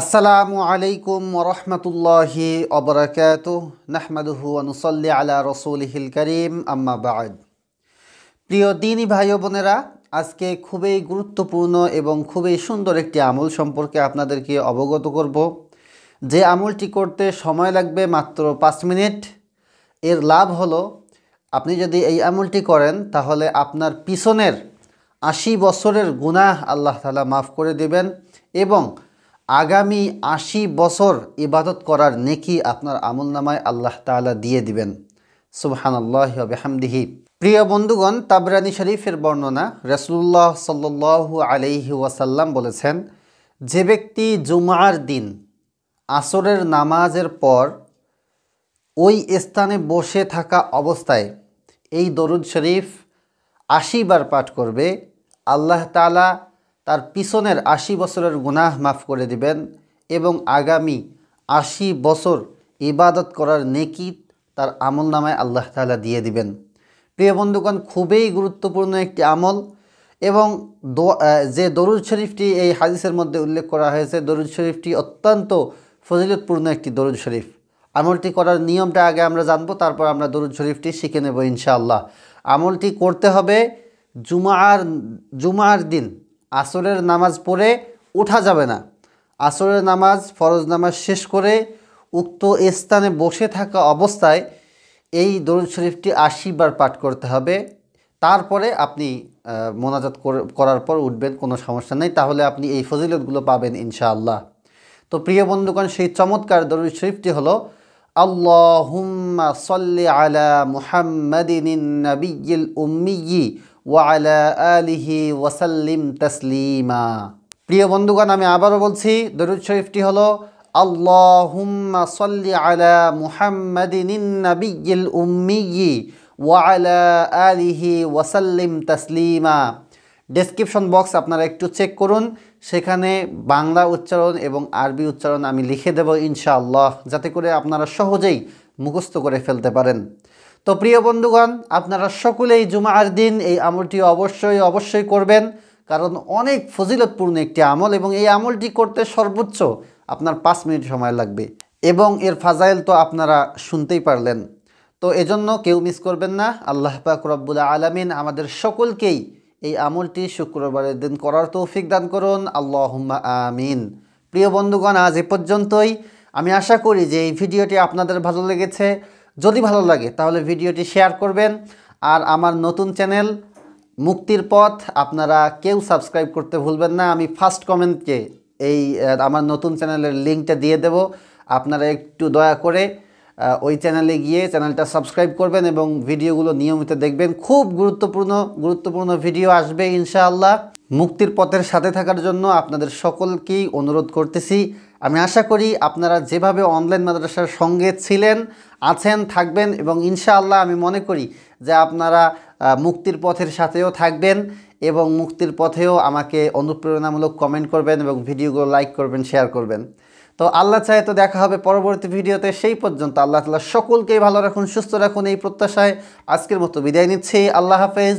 আসসালামু আলাইকুম রহমতুল্লাহি অবরাকাত নাহমাদুহু অনুসল্লি আলা হিল করিম আম্মা বাদ প্রিয় দিনী ভাই বোনেরা আজকে খুবই গুরুত্বপূর্ণ এবং খুবই সুন্দর একটি আমল সম্পর্কে আপনাদেরকে অবগত করব যে আমলটি করতে সময় লাগবে মাত্র পাঁচ মিনিট এর লাভ হলো আপনি যদি এই আমলটি করেন তাহলে আপনার পিছনের আশি বছরের গুনাহ আল্লাহ তালা মাফ করে দেবেন এবং আগামী আশি বছর ইবাদত করার নেকি আপনার আমল নামায় আল্লাহ তালা দিয়ে দিবেন সুবহানাল্লাহ বেহামদিহি প্রিয় বন্ধুগণ তাবরানি শরীফের বর্ণনা রসুল্লাহ সাল্ল আলহি ওয়াসাল্লাম বলেছেন যে ব্যক্তি জুমার দিন আসরের নামাজের পর ওই স্থানে বসে থাকা অবস্থায় এই দরুদ শরীফ আশিবার পাঠ করবে আল্লাহ আল্লাহতালা তার পিছনের আশি বছরের গুনাহ মাফ করে দিবেন এবং আগামী আশি বছর ইবাদত করার নেকি তার আমল নামায় আল্লাহ তালা দিয়ে দিবেন প্রিয় বন্ধুগণ খুবই গুরুত্বপূর্ণ একটি আমল এবং যে দরুদ শরীফটি এই হাদিসের মধ্যে উল্লেখ করা হয়েছে দরুদ শরীফটি অত্যন্ত ফজিলতপূর্ণ একটি দরুদ শরীফ আমলটি করার নিয়মটা আগে আমরা জানবো তারপর আমরা দরুদ শরীফটি শিখে নেব ইনশাআল্লাহ আমলটি করতে হবে জুমার জুমার দিন আসরের নামাজ পড়ে ওঠা যাবে না আসরের নামাজ ফরজ নামাজ শেষ করে উক্ত স্থানে বসে থাকা অবস্থায় এই দরুদ শরীফটি আশিবার পাঠ করতে হবে তারপরে আপনি মোনাজাত করার পর উঠবেন কোনো সমস্যা নেই তাহলে আপনি এই ফজিলতগুলো পাবেন ইনশাআল্লাহ তো প্রিয় বন্ধুগণ সেই চমৎকার দরুদ শরীফটি হলো আল্লাহুম্মা সাল্লি আলা মুহাম্মাদিন নাবিয়্যিল উম্মিয়্যি আলিহি ওয়াসাল্লিম তসলিমা প্রিয় বন্ধুগণ আমি আবারও বলছি দরুদ শরীফটি হলো আল্লাহুম্মা ওয়াসাল্লিম তসলিমা ডেসক্রিপশন বক্স আপনারা একটু চেক করুন সেখানে বাংলা উচ্চারণ এবং আরবি উচ্চারণ আমি লিখে দেব ইনশাআল্লাহ যাতে করে আপনারা সহজেই মুখস্থ করে ফেলতে পারেন তো প্রিয় বন্ধুগণ আপনারা সকলেই জুমার দিন এই আমলটি অবশ্যই অবশ্যই করবেন কারণ অনেক ফজিলতপূর্ণ একটি আমল এবং এই আমলটি করতে সর্বোচ্চ আপনার পাঁচ মিনিট সময় লাগবে এবং এর ফাজাইল তো আপনারা শুনতেই পারলেন তো এজন্য কেউ মিস করবেন না আল্লাহ পাক রব্বুল আলমিন আমাদের সকলকেই এই আমলটি শুক্রবারের দিন করার তৌফিক দান করুন আল্লাহ আমিন প্রিয় বন্ধুগণ আজ এ পর্যন্তই আমি আশা করি যে এই ভিডিওটি আপনাদের ভালো লেগেছে যদি ভালো লাগে তাহলে ভিডিওটি শেয়ার করবেন আর আমার নতুন চ্যানেল মুক্তির পথ আপনারা কেউ সাবস্ক্রাইব করতে ভুলবেন না আমি ফার্স্ট কমেন্টকে এই আমার নতুন চ্যানেলের লিঙ্কটা দিয়ে দেব আপনারা একটু দয়া করে ওই চ্যানেলে গিয়ে চ্যানেলটা সাবস্ক্রাইব করবেন এবং ভিডিওগুলো নিয়মিত দেখবেন খুব গুরুত্বপূর্ণ গুরুত্বপূর্ণ ভিডিও আসবে ইনশাআল্লাহ মুক্তির পথের সাথে থাকার জন্য আপনাদের সকলকেই অনুরোধ করতেছি আমি আশা করি আপনারা যেভাবে অনলাইন মাদ্রাসার সঙ্গে ছিলেন আছেন থাকবেন এবং ইনশাআল্লাহ আমি মনে করি যে আপনারা মুক্তির পথের সাথেও থাকবেন এবং মুক্তির পথেও আমাকে অনুপ্রেরণামূলক কমেন্ট করবেন এবং ভিডিওগুলো লাইক করবেন শেয়ার করবেন তো আল্লাহ চায় তো দেখা হবে পরবর্তী ভিডিওতে সেই পর্যন্ত আল্লাহ তালা সকলকেই ভালো রাখুন সুস্থ রাখুন এই প্রত্যাশায় আজকের মতো বিদায় নিচ্ছি আল্লাহ হাফেজ